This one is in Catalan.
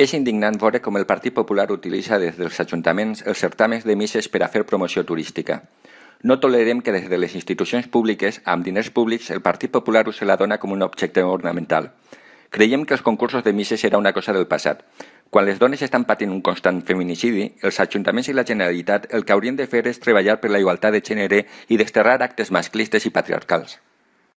És indignant veure com el Partit Popular utilitza des dels ajuntaments els certàmens de misses per a fer promoció turística. No tolerem que des de les institucions públiques, amb diners públics, el Partit Popular us la dona com un objecte ornamental. Creiem que els concursos de misses era una cosa del passat. Quan les dones estan patint un constant feminicidi, els ajuntaments i la Generalitat el que haurien de fer és treballar per la igualtat de gènere i desterrar actes masclistes i patriarcals.